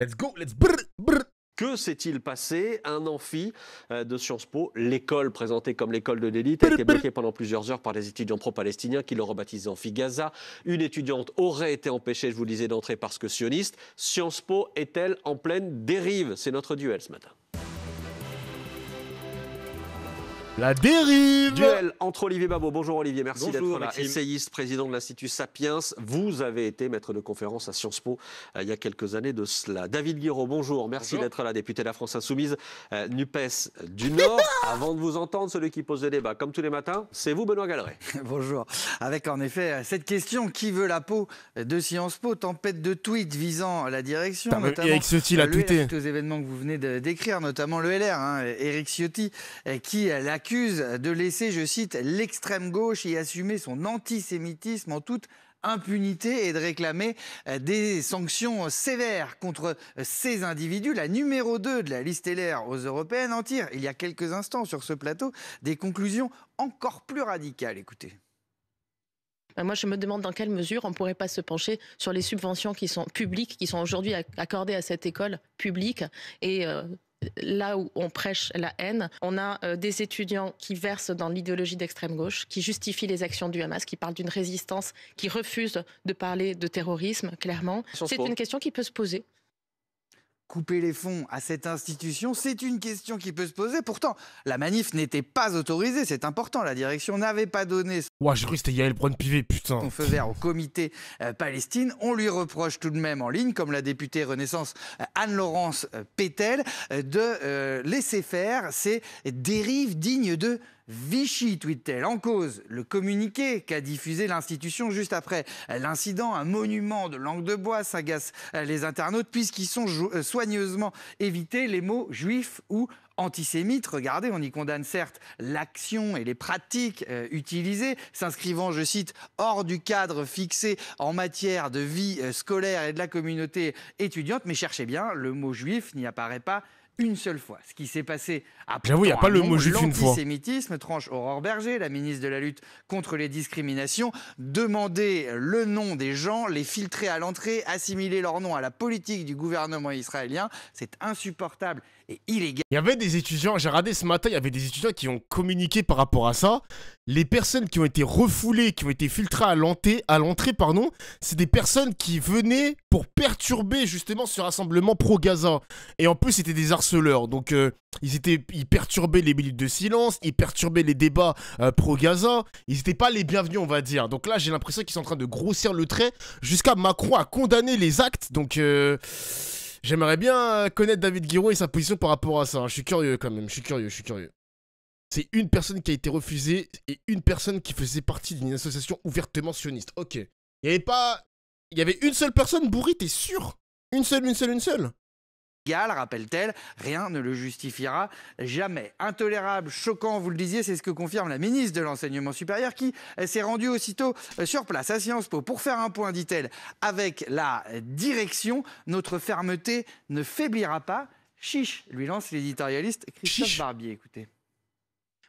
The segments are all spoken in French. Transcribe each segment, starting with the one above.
Let's go, let's Que s'est-il passé Un amphi euh, de Sciences Po, l'école présentée comme l'école de l'élite, a été bloquée pendant plusieurs heures par des étudiants pro-palestiniens qui l'ont rebaptisé Amphi Gaza. Une étudiante aurait été empêchée, je vous le disais, d'entrer parce que sioniste. Sciences Po est-elle en pleine dérive C'est notre duel ce matin. La dérive Duel entre Olivier Babot. Bonjour Olivier, merci d'être là. Essayiste, président de l'Institut Sapiens. Vous avez été maître de conférence à Sciences Po euh, il y a quelques années de cela. David Guiraud, bonjour. Merci d'être là, député de la France Insoumise, euh, NUPES du Nord. Avant de vous entendre, celui qui pose le débat, comme tous les matins, c'est vous, Benoît Galeret. bonjour. Avec en effet cette question qui veut la peau de Sciences Po Tempête de tweets visant la direction. Notamment, Eric Ciotti l'a tweeté. aux événements que vous venez d'écrire, notamment le LR, Eric hein, Ciotti, euh, qui l'accuse de laisser, je cite, l'extrême gauche y assumer son antisémitisme en toute impunité et de réclamer euh, des sanctions sévères contre euh, ces individus. La numéro 2 de la liste LR aux européennes en tire, il y a quelques instants sur ce plateau, des conclusions encore plus radicales. Écoutez. Euh, moi, je me demande dans quelle mesure on ne pourrait pas se pencher sur les subventions qui sont publiques, qui sont aujourd'hui accordées à cette école publique et là où on prêche la haine, on a euh, des étudiants qui versent dans l'idéologie d'extrême gauche, qui justifient les actions du Hamas, qui parlent d'une résistance, qui refusent de parler de terrorisme, clairement. C'est une question qui peut se poser couper les fonds à cette institution C'est une question qui peut se poser. Pourtant, la manif n'était pas autorisée, c'est important. La direction n'avait pas donné son On feu vert au comité euh, Palestine. On lui reproche tout de même en ligne, comme la députée Renaissance euh, Anne-Laurence euh, Pétel, de laisser faire ses dérives dignes de Vichy, tweet-t-elle, en cause le communiqué qu'a diffusé l'institution juste après l'incident, un monument de langue de bois s'agace euh, les internautes puisqu'ils sont euh, soigneusement évités les mots juifs ou antisémites Regardez, on y condamne certes l'action et les pratiques euh, utilisées, s'inscrivant, je cite, hors du cadre fixé en matière de vie scolaire et de la communauté étudiante, mais cherchez bien, le mot juif n'y apparaît pas une seule fois. Ce qui s'est passé après J'avoue, il n'y a pas le mot juste une fois. L'antisémitisme, tranche Aurore Berger, la ministre de la lutte contre les discriminations, demander le nom des gens, les filtrer à l'entrée, assimiler leur nom à la politique du gouvernement israélien, c'est insupportable et illégal. Il y avait des étudiants, j'ai regardé ce matin, il y avait des étudiants qui ont communiqué par rapport à ça. Les personnes qui ont été refoulées, qui ont été filtrées à l'entrée, pardon, c'est des personnes qui venaient pour perturber justement ce rassemblement pro-Gaza. Et en plus, c'était des ars. Donc euh, ils étaient, ils perturbaient les minutes de silence, ils perturbaient les débats euh, pro-Gaza. Ils n'étaient pas les bienvenus, on va dire. Donc là, j'ai l'impression qu'ils sont en train de grossir le trait jusqu'à Macron à condamner les actes. Donc euh, j'aimerais bien connaître David Guiraud et sa position par rapport à ça. Hein. Je suis curieux quand même. Je suis curieux. Je suis curieux. C'est une personne qui a été refusée et une personne qui faisait partie d'une association ouvertement sioniste. Ok. Il n'y avait pas. Il y avait une seule personne bourrée, t'es sûr Une seule, une seule, une seule rappelle-t-elle, rien ne le justifiera jamais. Intolérable, choquant, vous le disiez, c'est ce que confirme la ministre de l'Enseignement supérieur qui euh, s'est rendue aussitôt euh, sur place à Sciences Po pour faire un point, dit-elle, avec la direction. Notre fermeté ne faiblira pas. Chiche, lui lance l'éditorialiste Christophe Barbier. Écoutez.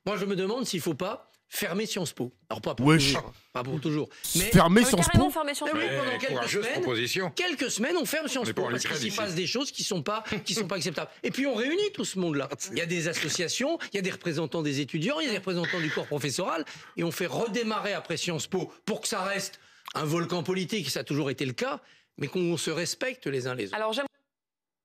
Moi, je me demande s'il ne faut pas fermer Sciences Po. Alors pas pour toujours, hein, pas toujours. Mais fermer ah, Sciences Po. Eh oui, eh, pendant quelques semaines, quelques semaines, on ferme Sciences Po parce qu'il s'y passe des choses qui sont pas, qui sont pas acceptables. Et puis on réunit tout ce monde-là. Il y a des associations, il y a des représentants des étudiants, il y a des représentants du corps professoral, et on fait redémarrer après Sciences Po pour que ça reste un volcan politique. Ça a toujours été le cas, mais qu'on se respecte les uns les autres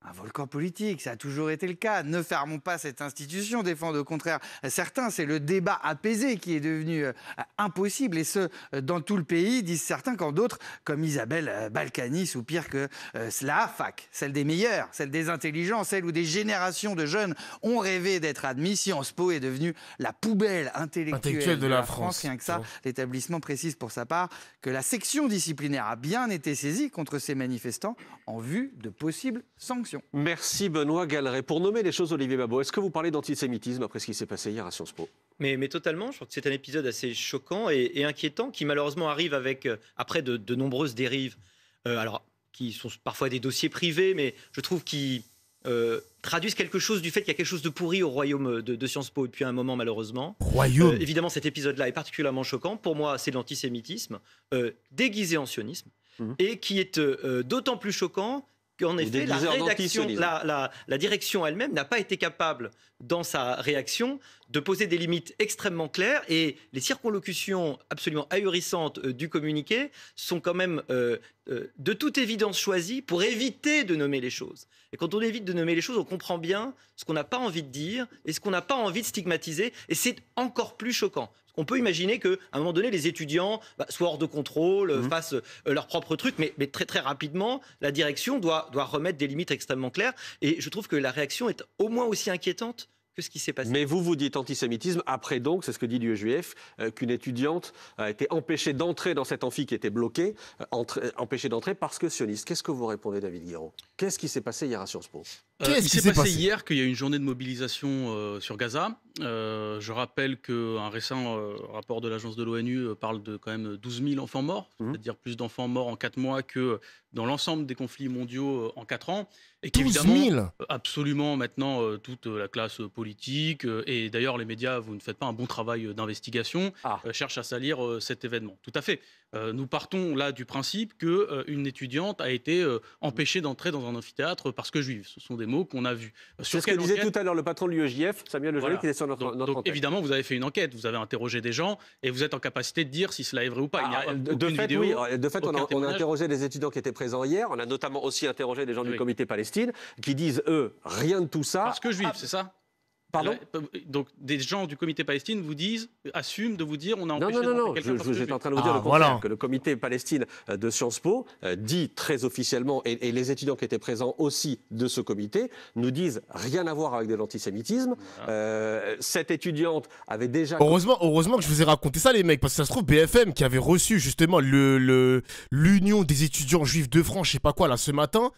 un volcan politique, ça a toujours été le cas. Ne fermons pas cette institution, défendent au contraire certains. C'est le débat apaisé qui est devenu euh, impossible, et ce, euh, dans tout le pays, disent certains, quand d'autres, comme Isabelle euh, Balkanis ou pire que cela, fac, celle des meilleurs, celle des intelligents, celle où des générations de jeunes ont rêvé d'être admis. Sciences Po est devenue la poubelle intellectuelle, de, la, France. Rien que ça, l'établissement précise pour sa part que la section disciplinaire a bien été saisie contre ces manifestants en vue de possibles sanctions. Merci Benoît Galeret. Pour nommer les choses, Olivier Babot, est-ce que vous parlez d'antisémitisme après ce qui s'est passé hier à Sciences Po mais, mais, totalement, je crois que c'est un épisode assez choquant et, inquiétant qui malheureusement arrive avec, euh, après de, nombreuses dérives, euh, alors qui sont parfois des dossiers privés, mais je trouve qui euh, traduisent quelque chose du fait qu'il y a quelque chose de pourri au royaume de, Sciences Po depuis un moment malheureusement. Royaume Évidemment cet épisode-là est particulièrement choquant. Pour moi c'est l'antisémitisme déguisé en sionisme mmh. et qui est d'autant plus choquant qu'en effet, la, direction elle-même n'a pas été capable, dans sa réaction, de poser des limites extrêmement claires. Et les circonlocutions absolument ahurissantes euh, du communiqué sont quand même euh, euh, de toute évidence choisies pour éviter de nommer les choses. Et quand on évite de nommer les choses, on comprend bien ce qu'on n'a pas envie de dire et ce qu'on n'a pas envie de stigmatiser. Et c'est encore plus choquant on peut imaginer qu'à un moment donné, les étudiants bah, soient hors de contrôle, euh, mmh. fassent euh, leur propre truc, mais, très très rapidement, la direction doit, remettre des limites extrêmement claires. Et je trouve que la réaction est au moins aussi inquiétante que ce qui s'est passé. Mais vous, vous dites antisémitisme. Après donc, c'est ce que dit l'UEJF, euh, qu'une étudiante a été empêchée d'entrer dans cet amphi qui était bloqué, empêchée d'entrer parce que sioniste. Qu'est-ce que vous répondez, David Guiraud Qu'est-ce qui s'est passé hier à Sciences Po euh, Qu'est-ce s'est passé, hier qu'il y a une journée de mobilisation euh, sur Gaza. Euh, je rappelle qu'un récent rapport de l'agence de l'ONU parle de quand même 12 000 enfants morts, mhm. c'est-à-dire plus d'enfants morts en 4 mois que dans l'ensemble des conflits mondiaux en 4 ans. Et 12 000 Absolument, maintenant, toute la classe politique, et d'ailleurs les médias, vous ne faites pas un bon travail d'investigation, ah. cherchent à salir cet événement. Tout à fait. nous partons là du principe qu'une étudiante a été empêchée d'entrer dans un amphithéâtre parce que juive. Ce sont des mots qu'on a vus. Euh, c'est ce que disait tout à l'heure le patron de l'UEJF, Samuel Lejeune, qui était sur notre, donc, Évidemment, vous avez fait une enquête, vous avez interrogé des gens et vous êtes en capacité de dire si cela est vrai ou pas. Il y a ah, de, fait, de fait, on a, interrogé des étudiants qui étaient présents hier, on a notamment aussi interrogé des gens du comité Palestine qui disent, eux, rien de tout ça. Parce que juif c'est ça Pardon euh, donc des gens du comité Palestine vous disent, assument de vous dire, on a empêché non, non, non, non. Je, j'étais en train de ah, vous dire le contraire, voilà. que le comité Palestine euh, de Sciences Po euh, dit très officiellement, et, les étudiants qui étaient présents aussi de ce comité nous disent rien à voir avec de l'antisémitisme. cette étudiante avait déjà. Heureusement, heureusement que je vous ai raconté ça, les mecs, parce que ça se trouve BFM qui avait reçu justement le, l'union des étudiants juifs de France, je sais pas quoi là, ce matin.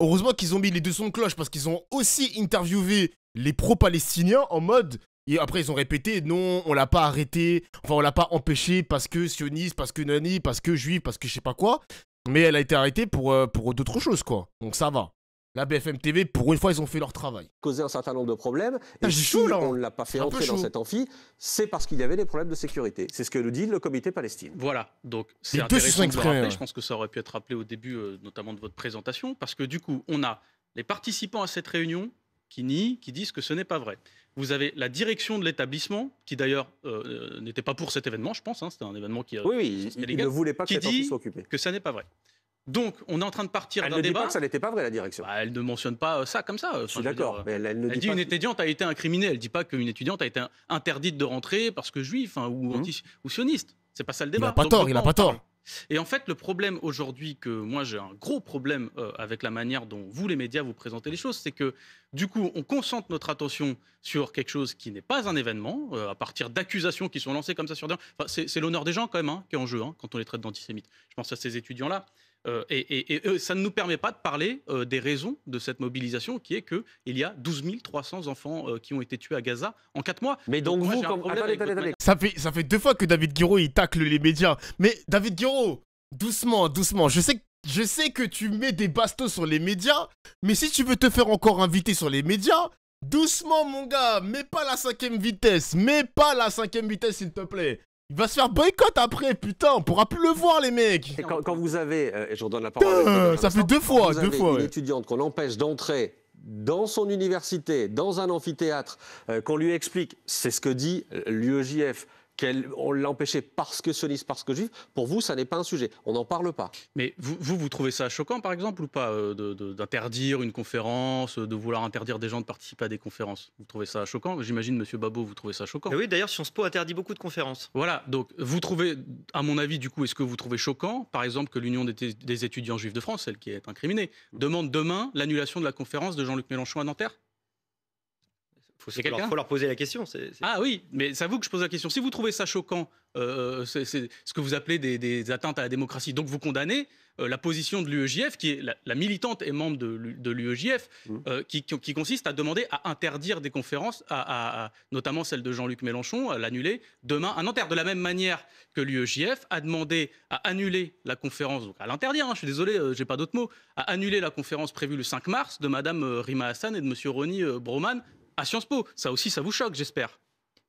Heureusement qu'ils ont mis les deux sons de cloche parce qu'ils ont aussi interviewé les pro-palestiniens en mode. Et après, ils ont répété non, on l'a pas arrêté, enfin, on l'a pas empêché parce que sioniste, parce que nani, parce que juif, parce que je sais pas quoi. Mais elle a été arrêtée pour, euh, pour d'autres choses, quoi. Donc ça va. La BFM TV, pour une fois, ils ont fait leur travail. Causer un certain nombre de problèmes. Et si là. Hein. on ne l'a pas fait entrer dans cet amphi, c'est parce qu'il y avait des problèmes de sécurité. C'est ce que nous dit le comité palestinien. Voilà, donc c'est intéressant de rappeler. Je pense que ça aurait pu être rappelé au début, euh, notamment de votre présentation, parce que du coup, on a les participants à cette réunion qui nient, qui disent que ce n'est pas vrai. Vous avez la direction de l'établissement, qui d'ailleurs euh, euh, n'était pas pour cet événement, je pense, hein, c'était un événement qui... Euh, oui, oui, il, ne voulait pas que qui dit que ça n'est pas vrai. Donc, on est en train de partir d'un débat. Elle ne dit pas que ça n'était pas vrai, la direction. Bah, elle ne mentionne pas ça comme ça. je suis d'accord. elle, dit, qu'une une étudiante a été incriminée. Elle ne dit pas qu'une étudiante a été interdite de rentrer parce que juif mmh. ou, sioniste. C'est pas ça le débat. Il n'a pas tort, il n'a pas tort. Et en fait, le problème aujourd'hui, que moi j'ai un gros problème euh, avec la manière dont vous, les médias, vous présentez les choses, c'est que du coup, on concentre notre attention sur quelque chose qui n'est pas un événement, euh, à partir d'accusations qui sont lancées comme ça sur des... Enfin, c'est l'honneur des gens quand même hein, qui est en jeu hein, quand on les traite d'antisémites. Je pense à ces étudiants-là euh, et, euh, ça ne nous permet pas de parler euh, des raisons de cette mobilisation, qui est qu'il y a 12 300 enfants qui ont été tués à Gaza en 4 mois. Mais donc, vous, ça, fait, ça fait deux fois que David Guiraud, il tacle les médias. Mais David Guiraud, doucement, doucement, je sais que je sais que tu mets des bastos sur les médias, mais si tu veux te faire encore inviter sur les médias, doucement mon gars, mets pas la cinquième vitesse, mets pas la cinquième vitesse s'il te plaît. Il va se faire boycott après, putain, on pourra plus le voir, les mecs. quand, vous avez, euh, et je redonne la parole. ça fait deux fois, deux fois. Une étudiante qu'on empêche d'entrer dans son université, dans un amphithéâtre, euh, qu'on lui explique, c'est ce que dit euh, l'UEJF, qu'on l'empêchait parce que sioniste, parce que juif, pour vous, ça n'est pas un sujet. On n'en parle pas. Mais vous, vous, trouvez ça choquant, par exemple, ou pas, euh, d'interdire une conférence, de vouloir interdire des gens de participer à des conférences Vous trouvez ça choquant J'imagine, Monsieur Babot, vous trouvez ça choquant. oui, d'ailleurs, Sciences Po interdit beaucoup de conférences. Voilà, donc vous trouvez, à mon avis, du coup, est-ce que vous trouvez choquant, par exemple, que l'Union des étudiants juifs de France, celle qui est incriminée, demande demain l'annulation de la conférence de Jean-Luc Mélenchon à Nanterre il faut, leur, poser la question. Ah oui, mais c'est vous que je pose la question. Si vous trouvez ça choquant, euh, c'est ce que vous appelez des, atteintes à la démocratie, donc vous condamnez euh, la position de l'UEJF, qui est la, militante et membre de, de l'UEJF, mmh. euh, qui, consiste à demander à interdire des conférences, à, notamment celle de Jean-Luc Mélenchon, à l'annuler demain à Nanterre. De la même manière que l'UEJF a demandé à annuler la conférence, donc à l'interdire, hein, je suis désolé, j'ai pas d'autres mots, à annuler la conférence prévue le 5 mars de Mme Rima Hassan et de M. Ronnie Broman à Sciences Po. Ça aussi, ça vous choque, j'espère.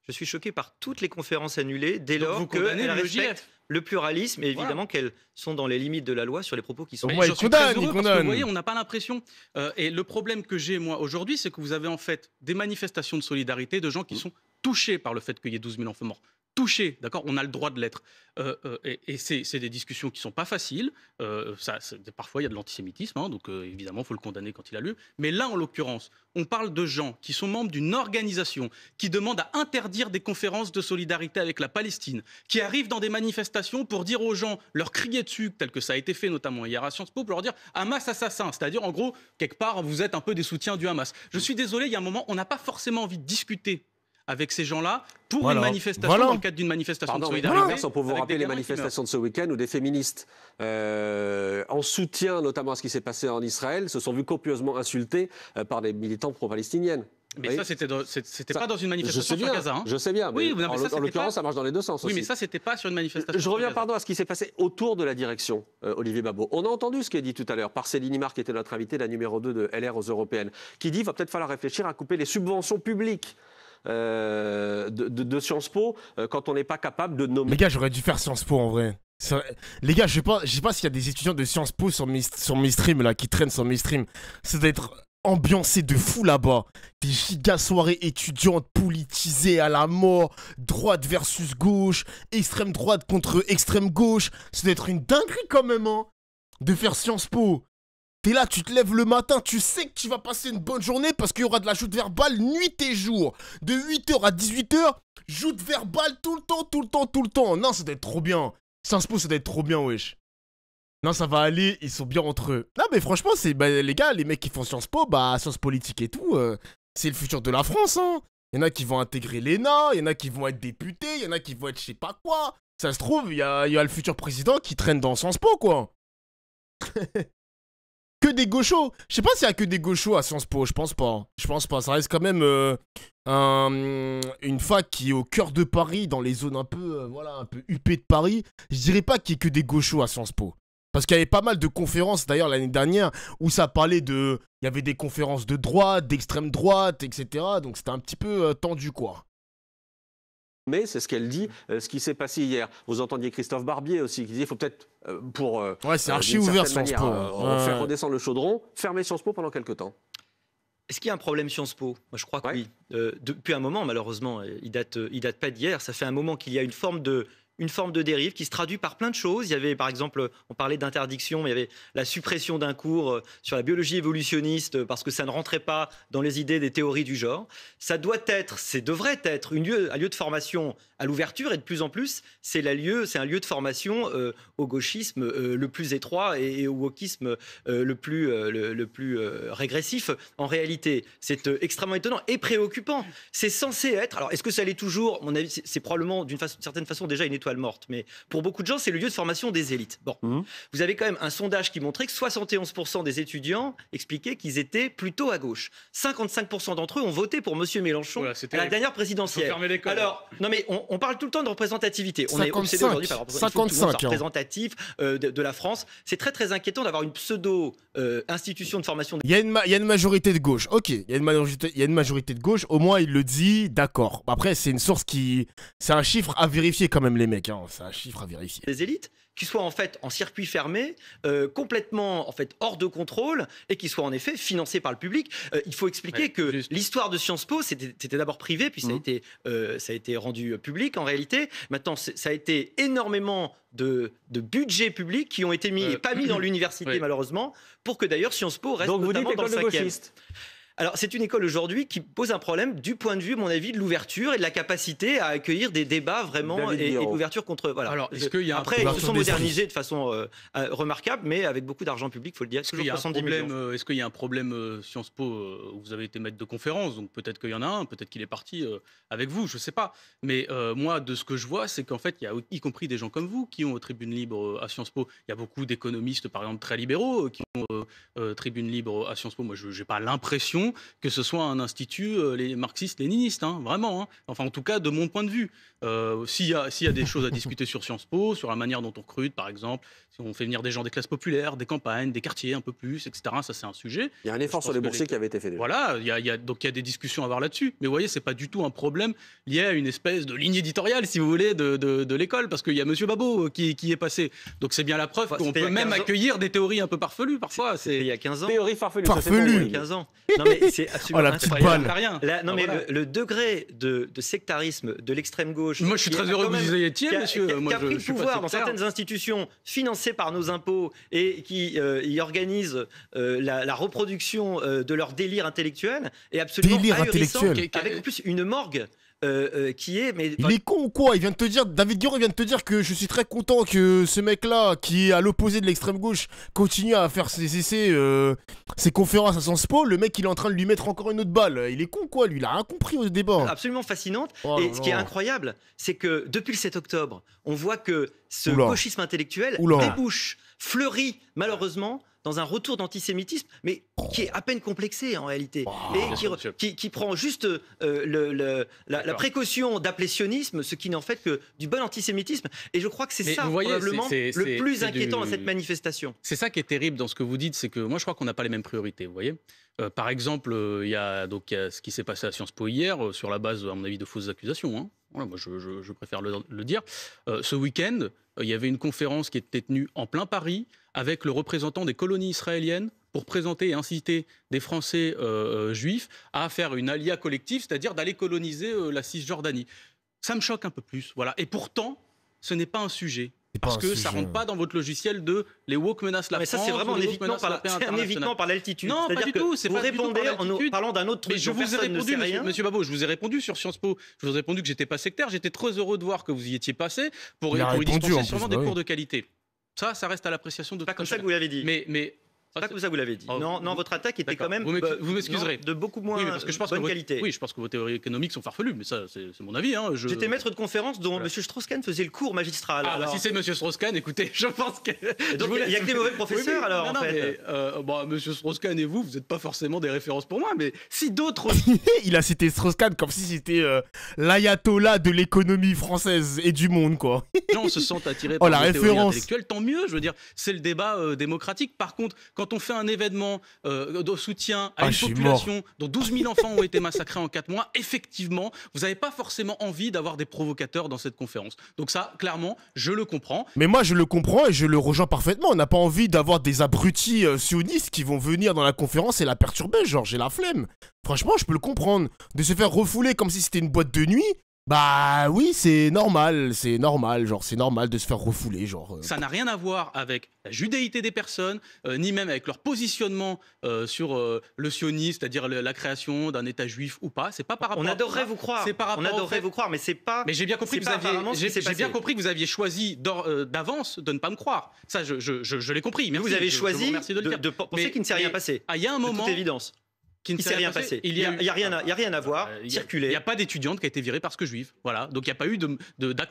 Je suis choqué par toutes les conférences annulées dès lors qu'elles respectent le, pluralisme et évidemment qu'elles sont dans les limites de la loi sur les propos qui sont. Moi, je suis que, vous voyez, on n'a pas l'impression. Euh, et le problème que j'ai moi aujourd'hui, c'est que vous avez en fait des manifestations de solidarité de gens qui mmh. sont touchés par le fait qu'il y ait 12 000 enfants morts touché, d'accord On a le droit de l'être. Euh, euh, et, c'est des discussions qui sont pas faciles. Euh, parfois, il y a de l'antisémitisme, hein, donc évidemment, il faut le condamner quand il a lieu. Mais là, en l'occurrence, on parle de gens qui sont membres d'une organisation qui demande à interdire des conférences de solidarité avec la Palestine, qui arrivent dans des manifestations pour dire aux gens, leur crier dessus, tel que ça a été fait notamment hier à Sciences Po, pour leur dire Hamas assassin, c'est-à-dire en gros, quelque part, vous êtes un peu des soutiens du Hamas. Je suis désolé, il y a un moment, on n'a pas forcément envie de discuter avec ces gens-là pour une manifestation, voilà. dans le cadre d'une manifestation Pardon, de solidarité. On peut vous rappeler les manifestations de ce week-end où des féministes, euh, en soutien notamment à ce qui s'est passé en Israël, se sont vus copieusement insultés euh, par des militants pro-palestiniennes. Mais ça, c'était, pas dans une manifestation bien, Gaza. Je sais bien. Hein. Mais oui, en, l'occurrence, ça marche dans les deux sens. Oui, mais ça, c'était pas sur une manifestation. Je reviens, pardon, à ce qui s'est passé autour de la direction, euh, Olivier Babot. On a entendu ce qui est dit tout à l'heure par Céline Imar, qui était notre invitée, la numéro 2 de LR aux européennes, qui dit qu'il va peut-être falloir réfléchir à couper les subventions publiques euh, de, Sciences Po euh, quand on n'est pas capable de nommer. Les gars, j'aurais dû faire Sciences Po en vrai. Les gars, je sais pas, sais pas s'il y a des étudiants de Sciences Po sur mes, sur mes streams là qui traînent sur mes streams. C'est d'être ambiancé de fou là-bas. Des giga soirées étudiantes politisées à la mort, droite versus gauche, extrême droite contre extrême gauche. C'est d'être une dinguerie quand même, hein, de faire Sciences Po. T'es là, tu te lèves le matin, tu sais que tu vas passer une bonne journée parce qu'il y aura de la joute verbale nuit et jour. De 8h à 18h, joute verbale tout le temps, tout le temps, tout le temps. Non, ça doit être trop bien. Sciences Po, ça doit être trop bien, wesh. Non, ça va aller, ils sont bien entre eux. Non, mais franchement, c'est bah, les gars, les mecs qui font Sciences Po, bah, sciences politiques et tout, euh, c'est le futur de la France, hein. Il y en a qui vont intégrer l'ENA, il y en a qui vont être députés, il y en a qui vont être je sais pas quoi. Ça se trouve, il a, y a, le futur président qui traîne dans Sciences Po, quoi. que des gauchos. Je sais pas s'il y a que des gauchos à Sciences Po, je pense pas. Je pense pas. Ça reste quand même euh, une fac qui est au cœur de Paris, dans les zones un peu, euh, voilà, un peu huppées de Paris. Je dirais pas qu'il y ait que des gauchos à Sciences Po. Parce qu'il y avait pas mal de conférences d'ailleurs l'année dernière où ça parlait de. Il y avait des conférences de droite, d'extrême droite, etc. Donc c'était un petit peu euh, tendu quoi mais c'est ce qu'elle dit, euh, ce qui s'est passé hier. Vous entendiez Christophe Barbier aussi qui disait il faut peut-être euh, pour euh, ouais, c'est archi ouvert Sciences Po. Hein. fait redescendre le chaudron, fermer Sciences Po pendant quelques temps. Est-ce qu'il y a un problème Sciences Po Moi, je crois que oui. depuis un moment, malheureusement, il date, il date pas d'hier. Ça fait un moment qu'il y a une forme de une forme de dérive qui se traduit par plein de choses. Il y avait, par exemple, on parlait d'interdiction, mais il y avait la suppression d'un cours euh, sur la biologie évolutionniste euh, parce que ça ne rentrait pas dans les idées des théories du genre. Ça doit être, c'est devrait être lieu, un lieu de formation à l'ouverture et de plus en plus, c'est un lieu de formation euh, au gauchisme le plus étroit et, au wokisme le plus, le, le, plus régressif. En réalité, c'est extrêmement étonnant et préoccupant. C'est censé être. Alors, est-ce que ça l'est toujours Mon avis, c'est probablement d'une certaine façon déjà une étoile morte, mais pour beaucoup de gens, c'est le lieu de formation des élites. Bon, mmh. vous avez quand même un sondage qui montrait que 71% des étudiants expliquaient qu'ils étaient plutôt à gauche. 55% d'entre eux ont voté pour M. Mélenchon à la dernière présidentielle. Alors, non mais on, parle tout le temps de représentativité. On a est 55, représentatif euh, de, la France. C'est très très inquiétant d'avoir une pseudo euh, institution de formation. Il, y a une il y, a une majorité de gauche. Ok, il y, a une majorité, il y a une majorité de gauche. Au moins, il le dit. D'accord. Après, c'est une source qui, c'est un chiffre à vérifier quand même, les mecs. Hein, c'est un chiffre à vérifier. Des élites qui soient en fait en circuit fermé, euh, complètement en fait hors de contrôle et qui soient en effet financées par le public. Euh, il faut expliquer que l'histoire de Sciences Po, c'était d'abord privé, puis ça, a mmh. été, euh, ça a été rendu public en réalité. Maintenant, ça a été énormément de, de budgets publics qui ont été mis et pas mis dans l'université malheureusement, pour que d'ailleurs Sciences Po reste Donc notamment vous dites dans alors c'est une école aujourd'hui qui pose un problème du point de vue, à mon avis, de l'ouverture et de la capacité à accueillir des débats vraiment et, et contre. Voilà. Alors, est-ce qu'il y a un Après, ils se sont modernisés de façon euh, euh, remarquable, mais avec beaucoup d'argent public, il faut le dire. Euh, est-ce qu'il y a un problème Est-ce qu'il y a un problème Sciences Po Vous avez été maître de conférence, donc peut-être qu'il y en a un, peut-être qu'il est parti avec vous, je ne sais pas. Mais moi, de ce que je vois, c'est qu'en fait, il y a y compris des gens comme vous qui ont tribune libre à Sciences Po. Il y a beaucoup d'économistes, par exemple, très libéraux qui ont tribune libre à Sciences Po. Moi, je n'ai pas l'impression que ce soit un institut marxiste euh, les marxistes-léninistes, hein, vraiment. Hein. Enfin, en tout cas, de mon point de vue. Euh, s'il y, y, a des choses à discuter sur Sciences Po, sur la manière dont on recrute, par exemple, si on fait venir des gens des classes populaires, des campagnes, des quartiers un peu plus, etc., ça c'est un sujet. Il y a un effort sur les boursiers qui avait été fait. Déjà. Voilà, y y a, donc il y a des discussions à avoir là-dessus. Mais vous voyez, c'est pas du tout un problème lié à une espèce de ligne éditoriale, si vous voulez, de, l'école, parce qu'il y a Monsieur Babot euh, qui, qui est passé. Donc c'est bien la preuve bah, qu'on peut même accueillir des théories un peu farfelues parfois. C'est il y a 15 ans. Théorie farfelue. 15 ans. Non c'est absolument oh, rien. non, ah, mais le, degré de, sectarisme de l'extrême gauche. Moi, je suis très heureux que vous monsieur. Qui a, pris le pouvoir dans certaines institutions financées par nos impôts et qui euh, y organisent euh, la, reproduction euh, de leur délire intellectuel est absolument délire intellectuel. avec en plus une morgue euh, euh, qui est. Mais, Il est con ou quoi Il vient de te dire, David Il vient de te dire que je suis très content que ce mec-là, qui est à l'opposé de l'extrême gauche, continue à faire ses essais, euh, ses conférences à Sens Le mec, il est en train de lui mettre encore une autre balle. Il est con ou quoi Lui, il a rien compris au débat. Absolument fascinante. Oh et ce qui est incroyable, c'est que depuis le 7 octobre, on voit que ce gauchisme intellectuel débouche, fleurit malheureusement dans un retour d'antisémitisme, mais qui est à peine complexé en réalité, et qui, qui, prend juste euh, le, la, précaution d'appeler sionisme, ce qui n'est en fait que du bon antisémitisme. Et je crois que c'est ça probablement le plus inquiétant à cette manifestation. C'est ça qui est terrible dans ce que vous dites, c'est que moi je crois qu'on n'a pas les mêmes priorités, vous voyez. Euh, par exemple, euh, il y a donc ce qui s'est passé à Sciences Po hier, sur la base, à mon avis, de fausses accusations. Hein. Voilà, moi, je, préfère le, le dire. ce week-end, il y avait une conférence qui était tenue en plein Paris avec le représentant des colonies israéliennes pour présenter et inciter des Français euh, euh, juifs à faire une alia collective, c'est-à-dire d'aller coloniser euh, la Cisjordanie. Ça me choque un peu plus. Voilà. Et pourtant, ce n'est pas un sujet. Parce que ça ça rentre pas dans votre logiciel de les woke menacent la France. Mais ça, c'est vraiment un évitement, par la, évitement par l'altitude. Non, pas du tout. vous répondez en parlant d'un autre truc. Mais je vous ai répondu, monsieur, Babot, je vous ai répondu sur Sciences Po. Je vous ai répondu que j'étais pas sectaire. J'étais très heureux de voir que vous y étiez passé pour, pour y dispenser sûrement des bah cours de qualité. Ça, ça reste à l'appréciation de. Pas comme ça que vous l'avez dit. mais c'est pas ah, que ça vous l'avez dit. Oh, non, non, votre attaque était quand même vous, de beaucoup moins parce que je pense bonne qualité. Oui, je pense que vos théories économiques sont farfelues, mais ça, c'est mon avis. Hein, J'étais maître de conférence dont Monsieur M. Strauss-Kahn faisait le cours magistral. Ah, bah, alors... si c'est M. Strauss-Kahn, écoutez, je pense que. Il n'y a que des mauvais professeurs, alors, en fait. M. Euh, bah, Strauss-Kahn et vous, vous n'êtes pas forcément des références pour moi, mais si d'autres. Il a cité Strauss-Kahn comme si c'était euh, l'ayatollah de l'économie française et du monde, quoi. Les gens se sentent attirés oh, par oh, la référence tant mieux, je veux dire, c'est le débat euh, démocratique. Par contre, quand on fait un événement euh, de soutien à ah, une population dont 12 000 enfants ont été massacrés en 4 mois, effectivement, vous n'avez pas forcément envie d'avoir des provocateurs dans cette conférence. Donc ça, clairement, je le comprends. Mais moi, je le comprends et je le rejoins parfaitement. On n'a pas envie d'avoir des abrutis euh, sionistes qui vont venir dans la conférence et la perturber. Genre, j'ai la flemme. Franchement, je peux le comprendre. De se faire refouler comme si c'était une boîte de nuit, bah oui, c'est normal, c'est normal, genre c'est normal de se faire refouler, genre. Euh. Ça n'a rien à voir avec la judéité des personnes, euh, ni même avec leur positionnement euh, sur le sionisme, c'est-à-dire la création d'un État juif ou pas. C'est pas par rapport. On adorerait vous croire. C'est On adorerait vous croire, mais c'est pas. Mais j'ai bien compris que vous aviez. J'ai bien compris vous aviez choisi d'avance de ne pas me croire. Ça, je, l'ai compris. mais vous avez choisi de, penser qu'il ne s'est rien passé. Ah, il y a un moment. évidence qui ne s'est rien passé. Il n'y ah, a, rien à, bah, a rien à voir, circuler. Il n'y a pas d'étudiante qui a été virée parce que juive. Voilà. Donc il n'y a pas eu d'acte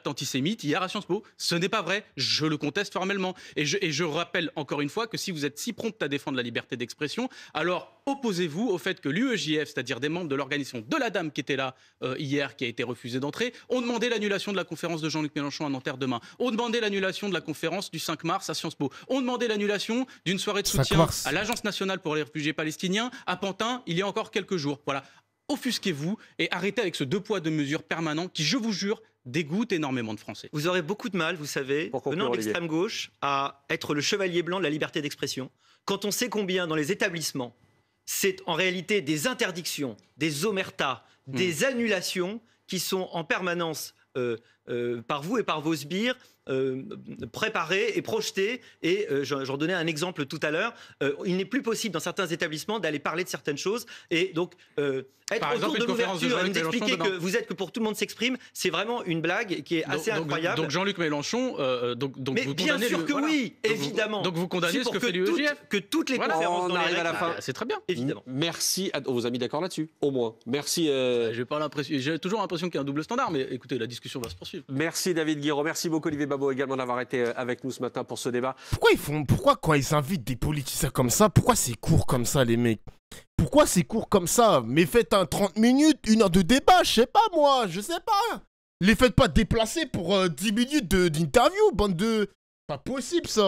de, antisémite hier à Sciences Po. Ce n'est pas vrai. Je le conteste formellement. Et je, et je rappelle encore une fois que si vous êtes si prompte à défendre la liberté d'expression, alors opposez-vous au fait que l'UEJF, c'est-à-dire des membres de l'organisation de la dame qui était là euh, hier, qui a été refusée d'entrer, ont demandé l'annulation de la conférence de Jean-Luc Mélenchon à Nanterre demain, ont demandé l'annulation de la conférence du 5 mars à Sciences Po, ont demandé l'annulation d'une soirée de soutien à l'Agence nationale pour les réfugiés palestiniens à Pantin il y a encore quelques jours. Voilà. Offusquez-vous et arrêtez avec ce deux poids, deux mesures permanents qui, je vous jure, dégoûte énormément de Français. Vous aurez beaucoup de mal, vous savez, venant de l'extrême gauche, à être le chevalier blanc de la liberté d'expression, quand on sait combien dans les établissements c'est en réalité des interdictions, des omertas, des hmm. annulations qui sont en permanence, euh, euh, par vous et par vos sbires, euh, préparer préparé et projeté. Et euh, je j'en donnais un exemple tout à l'heure. Euh, il n'est plus possible dans certains établissements d'aller parler de certaines choses. Et donc, être autour de l'ouverture et nous expliquer que vous êtes que pour tout le monde s'exprime, c'est vraiment une blague qui est assez incroyable. Donc, Jean-Luc Mélenchon, donc, donc Mais vous bien sûr que oui, évidemment. Donc vous, condamnez ce que, fait fait l'UEGF. Que toutes les conférences on arrive à la fin. C'est très bien. Évidemment. Merci. À... On vous a mis d'accord là-dessus, au moins. Merci. J'ai toujours l'impression qu'il y a un double standard, mais écoutez, la discussion va se poursuivre. Merci David Guiraud, merci beaucoup Olivier Babou également d'avoir été euh, avec nous ce matin pour ce débat. Pourquoi ils font, pourquoi quand ils invitent des politiciens comme ça, pourquoi c'est court comme ça les mecs Pourquoi c'est court comme ça Mais faites un 30 minutes, une heure de débat, je sais pas moi, je sais pas. Les faites pas déplacer pour 10 euh, minutes d'interview, bande de... Pas possible ça